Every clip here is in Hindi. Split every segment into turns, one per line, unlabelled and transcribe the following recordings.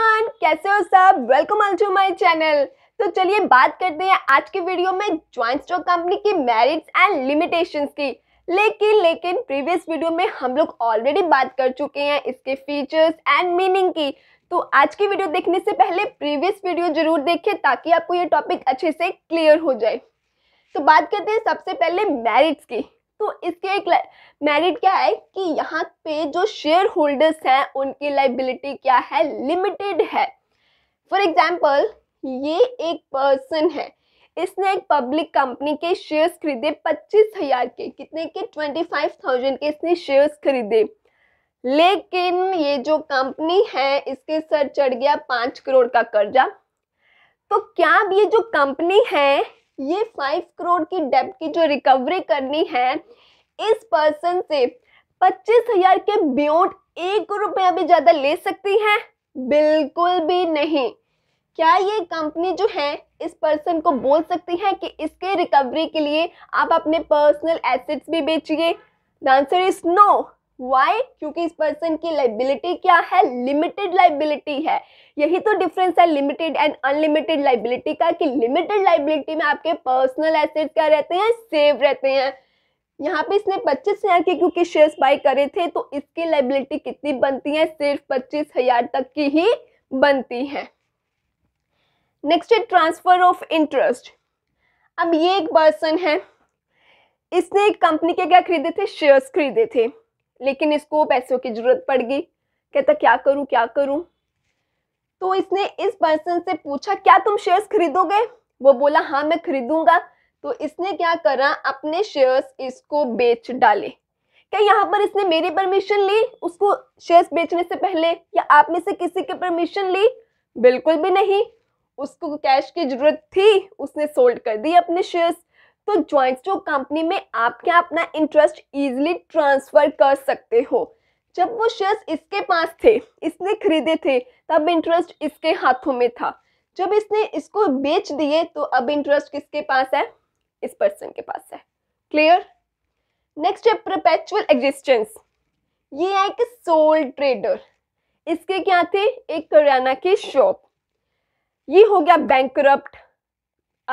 एवरीवन कैसे हो सब welcome all to my channel तो चलिए बात करते हैं आज के वीडियो में ज्वाइंट स्टॉक कंपनी की मेरिट्स एंड लिमिटेशंस की लेकिन लेकिन प्रीवियस वीडियो में हम लोग ऑलरेडी बात कर चुके हैं इसके फीचर्स एंड मीनिंग की तो आज की वीडियो देखने से पहले प्रीवियस वीडियो जरूर देखें ताकि आपको ये टॉपिक अच्छे से क्लियर हो जाए तो बात करते हैं सबसे पहले मेरिट्स की तो इसके एक मेरिट क्या है कि यहाँ पे जो शेयर होल्डर्स हैं उनकी लाइबिलिटी क्या है लिमिटेड है फॉर एग्जाम्पल ये एक पर्सन है इसने एक पब्लिक कंपनी के शेयर्स खरीदे पच्चीस हजार के कितने के ट्वेंटी फाइव थाउजेंड के इसने शेयर्स खरीदे लेकिन ये जो कंपनी है इसके सर चढ़ गया पाँच करोड़ का कर्जा तो क्या अब ये जो कंपनी है ये फाइव करोड़ की डेब्ट की जो रिकवरी करनी है इस पर्सन से पच्चीस हजार के बियड एक रुपया भी ज़्यादा ले सकती है बिल्कुल भी नहीं क्या ये कंपनी जो है इस पर्सन को बोल सकती है कि इसके रिकवरी के लिए आप अपने पर्सनल एसेट्स भी बेचिए the answer is no why क्योंकि इस पर्सन की लाइबिलिटी क्या है लिमिटेड लाइबिलिटी है यही तो डिफरेंस है लिमिटेड एंड अनलिमिटेड लाइबिलिटी का कि लिमिटेड लाइबिलिटी में आपके पर्सनल एसेट क्या रहते हैं सेव रहते हैं यहाँ पे इसने पच्चीस हजार के क्योंकि शेयर्स बाय करे थे तो इसकी लाइबिलिटी कितनी बनती है सिर्फ पच्चीस हजार तक की ही बनती है नेक्स्ट है ट्रांसफर ऑफ इंटरेस्ट अब ये एक पर्सन है इसने एक कंपनी के क्या खरीदे थे शेयर्स खरीदे थे लेकिन इसको पैसों की ज़रूरत पड़ गई कहता क्या करूं क्या करूं तो इसने इस पर्सन से पूछा क्या तुम शेयर्स खरीदोगे वो बोला हाँ मैं खरीदूंगा तो इसने क्या करा अपने शेयर्स इसको बेच डाले क्या यहाँ पर इसने मेरी परमिशन ली उसको शेयर्स बेचने से पहले या आप में से किसी की परमिशन ली बिल्कुल भी नहीं उसको कैश की जरूरत थी उसने सोल्ड कर दी अपने शेयर्स तो ज्वाइंट स्टॉक कंपनी में आप क्या अपना इंटरेस्ट इजीली ट्रांसफर कर सकते हो जब वो शेयर्स इसके पास थे इसने खरीदे थे तब इंटरेस्ट इसके हाथों में था जब इसने इसको बेच दिए तो अब इंटरेस्ट किसके पास है इस पर्सन के पास है क्लियर नेक्स्ट है प्रपैचुअल एग्जिस्टेंस ये है एक सोल ट्रेडर इसके क्या थे एक करियाना तो की शॉप ये हो गया बैंक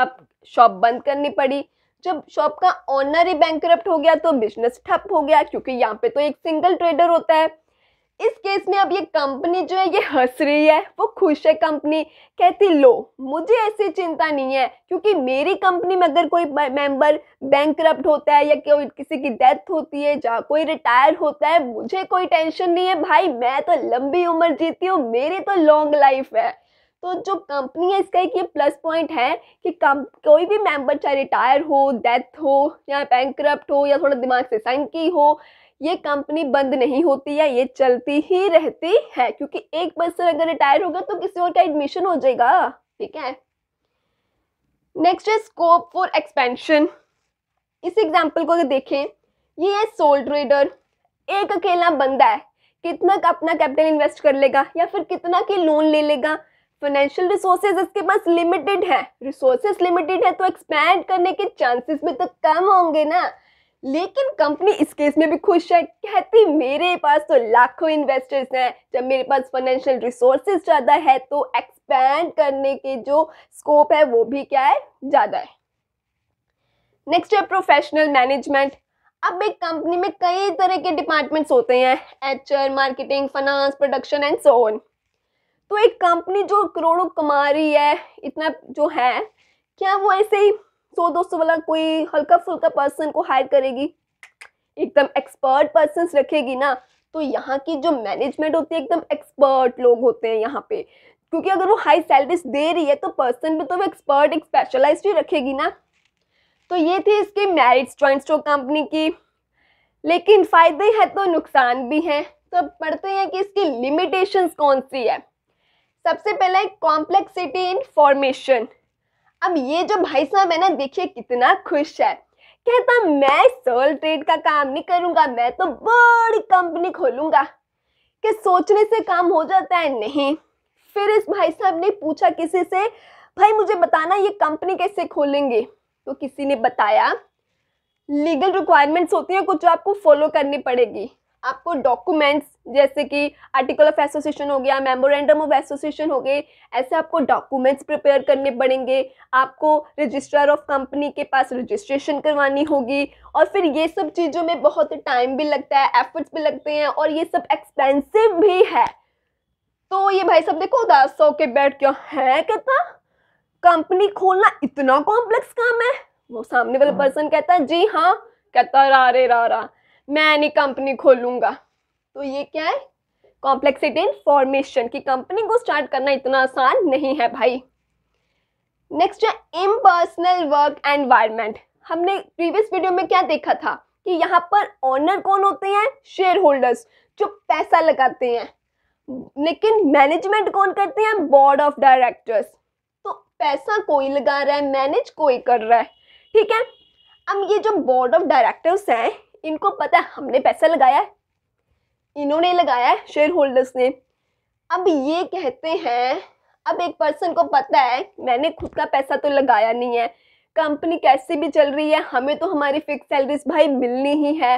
अब शॉप बंद करनी पड़ी जब शॉप का ऑनर ही बैंक हो गया तो बिजनेस ठप हो गया क्योंकि यहाँ पे तो एक सिंगल ट्रेडर होता है इस केस में अब ये कंपनी जो है ये हंस रही है वो खुश है कंपनी कहती लो मुझे ऐसी चिंता नहीं है क्योंकि मेरी कंपनी में अगर कोई मेंबर बैंक होता है या कोई किसी की डेथ होती है या कोई रिटायर होता है मुझे कोई टेंशन नहीं है भाई मैं तो लंबी उम्र जीती हूँ मेरी तो लॉन्ग लाइफ है तो जो कंपनी है इसका एक ये प्लस पॉइंट है कि कम कोई भी मेंबर चाहे रिटायर हो डेथ हो या बैंक हो या थोड़ा दिमाग से संकी हो ये कंपनी बंद नहीं होती है ये चलती ही रहती है क्योंकि एक पर्सन अगर रिटायर होगा तो किसी और का एडमिशन हो जाएगा ठीक है नेक्स्ट है स्कोप फॉर एक्सपेंशन इस एग्जाम्पल को अगर देखें ये है सोल ट्रेडर एक अकेला बंदा है कितना का अपना कैपिटल इन्वेस्ट कर लेगा या फिर कितना की लोन ले लेगा ले फाइनेंशियल रिसोर्सेज इसके पास लिमिटेड है रिसोर्सेज लिमिटेड है तो एक्सपैंड करने के चांसेस भी तो कम होंगे ना लेकिन कंपनी इस केस में भी खुश है कहती मेरे पास तो लाखों इन्वेस्टर्स हैं जब मेरे पास फाइनेंशियल रिसोर्सेज ज़्यादा है तो एक्सपैंड करने के जो स्कोप है वो भी क्या है ज़्यादा है नेक्स्ट है प्रोफेशनल मैनेजमेंट अब एक कंपनी में कई तरह के डिपार्टमेंट्स होते हैं H marketing finance production and so on तो एक कंपनी जो करोड़ों कमा रही है इतना जो है क्या वो ऐसे ही सौ दो सौ वाला कोई हल्का फुल्का पर्सन को हायर करेगी एकदम एक्सपर्ट पर्सन रखेगी ना तो यहाँ की जो मैनेजमेंट होती है एकदम एक्सपर्ट लोग होते हैं यहाँ पे क्योंकि अगर वो हाई सैलरीज दे रही है तो पर्सन भी तो वो एक्सपर्ट एक स्पेशलाइज ही रखेगी ना तो ये थी इसके मैरिट्स जॉइंट स्टॉक कंपनी की लेकिन फ़ायदे हैं तो नुकसान भी हैं तो पढ़ते हैं कि इसकी लिमिटेशंस कौन सी है सबसे पहला है कॉम्प्लेक्सिटी इन फॉर्मेशन अब ये जो भाई साहब है ना देखिए कितना खुश है कहता मैं सोल ट्रेड का काम नहीं करूंगा मैं तो बड़ी कंपनी खोलूंगा कि सोचने से काम हो जाता है नहीं फिर इस भाई साहब ने पूछा किसी से भाई मुझे बताना ये कंपनी कैसे खोलेंगे तो किसी ने बताया लीगल रिक्वायरमेंट्स होती हैं कुछ आपको फॉलो करनी पड़ेगी आपको डॉक्यूमेंट्स जैसे कि आर्टिकल ऑफ एसोसिएशन हो गया मेमोरेंडम ऑफ एसोसिएशन हो गए ऐसे आपको डॉक्यूमेंट्स प्रिपेयर करने पड़ेंगे आपको रजिस्ट्रार ऑफ कंपनी के पास रजिस्ट्रेशन करवानी होगी और फिर ये सब चीज़ों में बहुत टाइम भी लगता है एफर्ट्स भी लगते हैं और ये सब एक्सपेंसिव भी है तो ये भाई सब देखो दस सौ के बैठ क्यों है कितना कंपनी खोलना इतना कॉम्प्लेक्स काम है वो सामने वाला पर्सन हाँ। कहता है जी हाँ कहता रा रे रा रा मैं नहीं कंपनी खोलूँगा तो ये क्या है कॉम्प्लेक्सिटी इन फॉर्मेशन की कंपनी को स्टार्ट करना इतना आसान नहीं है भाई नेक्स्ट है इम्पर्सनल वर्क एनवायरमेंट हमने प्रीवियस वीडियो में क्या देखा था कि यहाँ पर ऑनर कौन होते हैं शेयर होल्डर्स जो पैसा लगाते हैं लेकिन मैनेजमेंट कौन करते हैं बोर्ड ऑफ डायरेक्टर्स तो पैसा कोई लगा रहा है मैनेज कोई कर रहा है ठीक है अब ये जो बोर्ड ऑफ डायरेक्टर्स हैं इनको पता है हमने पैसा लगाया है इन्होंने लगाया है शेयर होल्डर्स ने अब ये कहते हैं अब एक पर्सन को पता है मैंने खुद का पैसा तो लगाया नहीं है कंपनी कैसे भी चल रही है हमें तो हमारी फिक्स सैलरीज भाई मिलनी ही है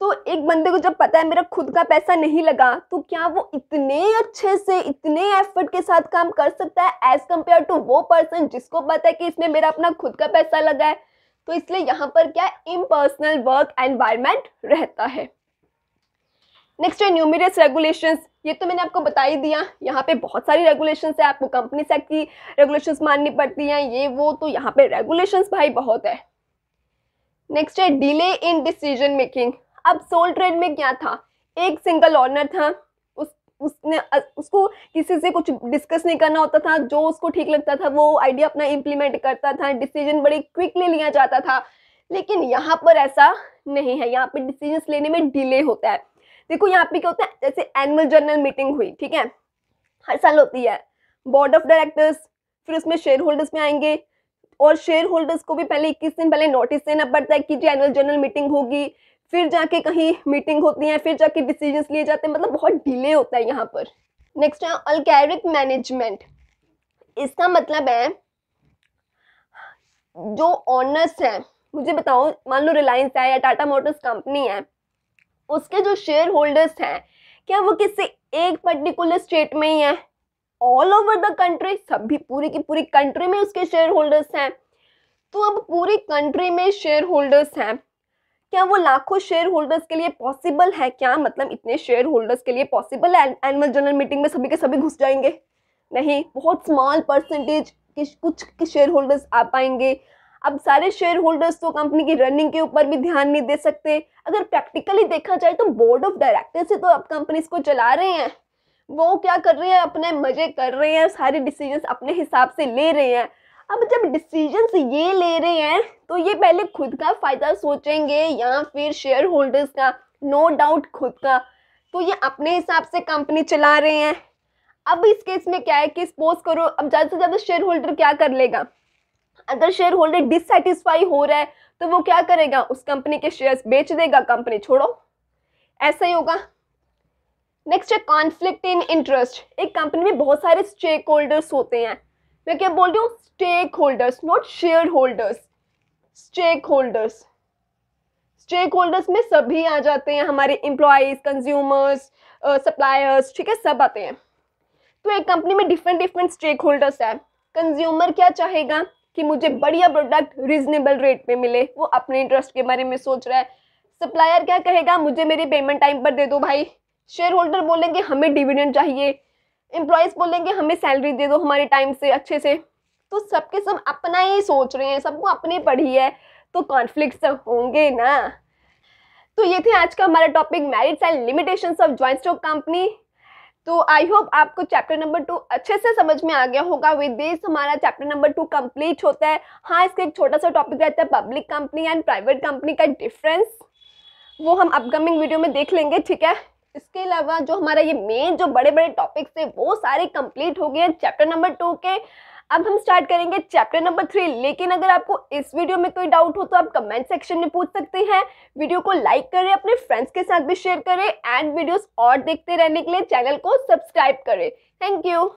तो एक बंदे को जब पता है मेरा खुद का पैसा नहीं लगा तो क्या वो इतने अच्छे से इतने एफर्ट के साथ काम कर सकता है एज कम्पेयर टू वो पर्सन जिसको पता है कि इसमें मेरा अपना खुद का पैसा लगा है तो इसलिए यहाँ पर क्या इम्पर्सनल वर्क एनवायरमेंट रहता है नेक्स्ट है न्यूमिरियस रेगुलेशंस ये तो मैंने आपको बता ही दिया यहाँ पे बहुत सारी रेगुलेशंस है आपको कंपनी एक्ट की रेगुलेशंस माननी पड़ती हैं ये वो तो यहाँ पे रेगुलेशंस भाई बहुत है नेक्स्ट है डिले इन डिसीजन मेकिंग अब सोल ट्रेड में क्या था एक सिंगल ऑनर था उसने उसको किसी से कुछ डिस्कस नहीं करना होता था जो उसको ठीक लगता था वो आइडिया अपना इम्प्लीमेंट करता था डिसीजन बड़ी क्विकली लिया जाता था लेकिन यहाँ पर ऐसा नहीं है यहाँ पर डिसीजन लेने में डिले होता है देखो यहाँ पे क्या होता है जैसे एनुअल जनरल मीटिंग हुई ठीक है हर साल होती है बोर्ड ऑफ डायरेक्टर्स फिर उसमें शेयर होल्डर्स में आएंगे और शेयर होल्डर्स को भी पहले इक्कीस दिन पहले नोटिस देना पड़ता है कि जो एनुअल जनरल मीटिंग होगी फिर जाके कहीं मीटिंग होती है फिर जाके डिसीजन लिए जाते हैं मतलब बहुत डिले होता है यहाँ पर नेक्स्ट है अलगैरिक मैनेजमेंट इसका मतलब है जो ऑनर्स हैं मुझे बताओ मान लो रिलायंस है या टाटा मोटर्स कंपनी है उसके जो शेयर होल्डर्स हैं क्या वो किसी एक पर्टिकुलर स्टेट में ही है ऑल ओवर द कंट्री सभी पूरी की पूरी कंट्री में उसके शेयर होल्डर्स हैं तो अब पूरी कंट्री में शेयर होल्डर्स हैं क्या वो लाखों शेयर होल्डर्स के लिए पॉसिबल है क्या मतलब इतने शेयर होल्डर्स के लिए पॉसिबल है एनुअल जनरल मीटिंग में सभी के सभी घुस जाएंगे नहीं बहुत स्मॉल परसेंटेज के कुछ के शेयर होल्डर्स आ पाएंगे अब सारे शेयर होल्डर्स तो कंपनी की रनिंग के ऊपर भी ध्यान नहीं दे सकते अगर प्रैक्टिकली देखा जाए तो बोर्ड ऑफ डायरेक्टर्स ही तो अब कंपनीज को चला रहे हैं वो क्या कर रहे हैं अपने मज़े कर रहे हैं सारे डिसीजंस अपने हिसाब से ले रहे हैं अब जब डिसीजन ये ले रहे हैं तो ये पहले खुद का फ़ायदा सोचेंगे या फिर शेयर होल्डर्स का नो डाउट खुद का तो ये अपने हिसाब से कंपनी चला रहे हैं अब इस केस में क्या है कि सपोज करो अब ज़्यादा से ज़्यादा शेयर होल्डर क्या कर लेगा अगर शेयर होल्डर डिससेटिस्फाई हो रहा है तो वो क्या करेगा उस कंपनी के शेयर्स बेच देगा कंपनी छोड़ो ऐसा ही होगा नेक्स्ट है कॉन्फ्लिक्ट इन इंटरेस्ट एक कंपनी में बहुत सारे स्टेक होल्डर्स होते हैं मैं क्या बोल रही हूँ stakeholders not shareholders stakeholders stakeholders में सभी आ जाते हैं हमारे एम्प्लॉयज कंज्यूमर्स सप्लायर्स ठीक है सब आते हैं तो एक कंपनी में डिफरेंट डिफरेंट स्टेक होल्डर्स है कंज्यूमर क्या चाहेगा कि मुझे बढ़िया प्रोडक्ट रिजनेबल रेट पे मिले वो अपने इंटरेस्ट के बारे में सोच रहा है सप्लायर क्या कहेगा मुझे मेरी पेमेंट टाइम पर दे दो भाई शेयर होल्डर बोलेंगे हमें डिविडेंड चाहिए एम्प्लॉयज़ बोलेंगे हमें सैलरी दे दो हमारे टाइम से अच्छे से तो सबके सब अपना ही सोच रहे हैं सबको अपने पढ़ी है तो कॉन्फ्लिक्ट तो होंगे ना तो ये थे आज का हमारा topic merits and limitation of joint stock company तो आई होप आपको चैप्टर नंबर टू अच्छे से समझ में आ गया होगा विद दिस हमारा चैप्टर नंबर टू कंप्लीट होता है हाँ इसका एक छोटा सा टॉपिक रहता है public company and private company का डिफरेंस वो हम अपकमिंग वीडियो में देख लेंगे ठीक है इसके अलावा जो हमारा ये मेन जो बड़े बड़े टॉपिक्स थे वो सारे कंप्लीट हो गए हैं चैप्टर नंबर टू के अब हम स्टार्ट करेंगे चैप्टर नंबर थ्री लेकिन अगर आपको इस वीडियो में कोई डाउट हो तो आप कमेंट सेक्शन में पूछ सकते हैं वीडियो को लाइक करें अपने फ्रेंड्स के साथ भी शेयर करें एंड वीडियोस और देखते रहने के लिए चैनल को सब्सक्राइब करें थैंक यू